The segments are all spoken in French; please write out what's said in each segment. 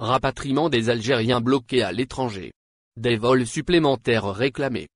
Rapatriement des Algériens bloqués à l'étranger. Des vols supplémentaires réclamés.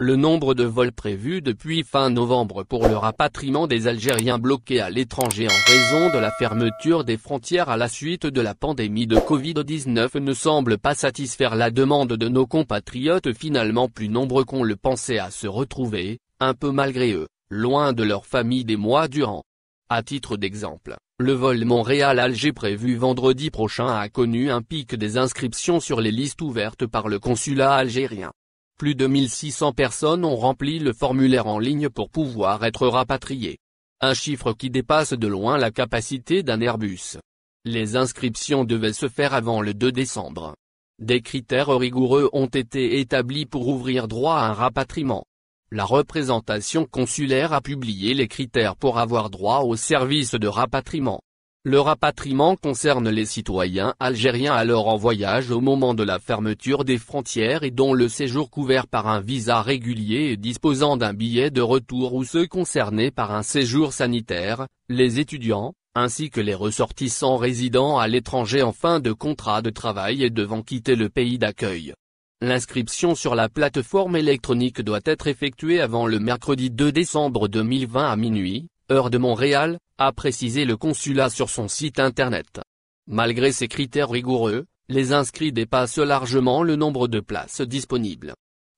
Le nombre de vols prévus depuis fin novembre pour le rapatriement des Algériens bloqués à l'étranger en raison de la fermeture des frontières à la suite de la pandémie de Covid-19 ne semble pas satisfaire la demande de nos compatriotes finalement plus nombreux qu'on le pensait à se retrouver, un peu malgré eux, loin de leur famille des mois durant. À titre d'exemple, le vol Montréal-Alger prévu vendredi prochain a connu un pic des inscriptions sur les listes ouvertes par le consulat algérien plus de 1600 personnes ont rempli le formulaire en ligne pour pouvoir être rapatriées. Un chiffre qui dépasse de loin la capacité d'un Airbus. Les inscriptions devaient se faire avant le 2 décembre. Des critères rigoureux ont été établis pour ouvrir droit à un rapatriement. La représentation consulaire a publié les critères pour avoir droit au service de rapatriement. Le rapatriement concerne les citoyens algériens alors en voyage au moment de la fermeture des frontières et dont le séjour couvert par un visa régulier et disposant d'un billet de retour ou ceux concernés par un séjour sanitaire, les étudiants, ainsi que les ressortissants résidant à l'étranger en fin de contrat de travail et devant quitter le pays d'accueil. L'inscription sur la plateforme électronique doit être effectuée avant le mercredi 2 décembre 2020 à minuit, heure de Montréal, a précisé le consulat sur son site internet. Malgré ces critères rigoureux, les inscrits dépassent largement le nombre de places disponibles.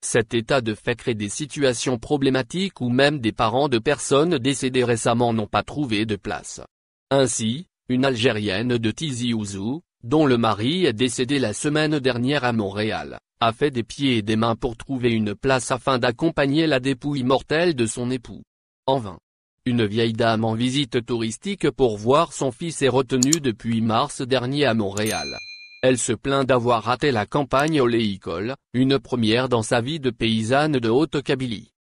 Cet état de fait crée des situations problématiques où même des parents de personnes décédées récemment n'ont pas trouvé de place. Ainsi, une Algérienne de Tizi Ouzou, dont le mari est décédé la semaine dernière à Montréal, a fait des pieds et des mains pour trouver une place afin d'accompagner la dépouille mortelle de son époux. En vain. Une vieille dame en visite touristique pour voir son fils est retenue depuis mars dernier à Montréal. Elle se plaint d'avoir raté la campagne oléicole, une première dans sa vie de paysanne de Haute-Kabylie.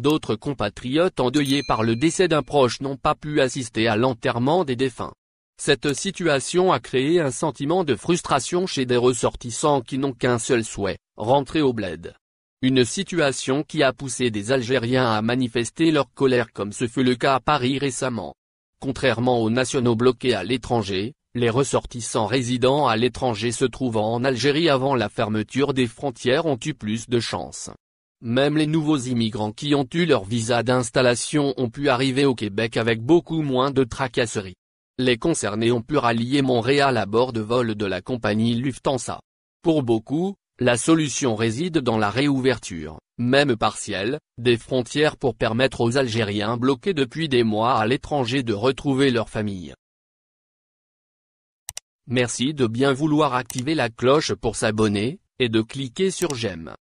D'autres compatriotes endeuillés par le décès d'un proche n'ont pas pu assister à l'enterrement des défunts. Cette situation a créé un sentiment de frustration chez des ressortissants qui n'ont qu'un seul souhait, rentrer au bled. Une situation qui a poussé des Algériens à manifester leur colère comme ce fut le cas à Paris récemment. Contrairement aux nationaux bloqués à l'étranger, les ressortissants résidant à l'étranger se trouvant en Algérie avant la fermeture des frontières ont eu plus de chance. Même les nouveaux immigrants qui ont eu leur visa d'installation ont pu arriver au Québec avec beaucoup moins de tracasseries. Les concernés ont pu rallier Montréal à bord de vol de la compagnie Lufthansa. Pour beaucoup, la solution réside dans la réouverture, même partielle, des frontières pour permettre aux Algériens bloqués depuis des mois à l'étranger de retrouver leur famille. Merci de bien vouloir activer la cloche pour s'abonner, et de cliquer sur j'aime.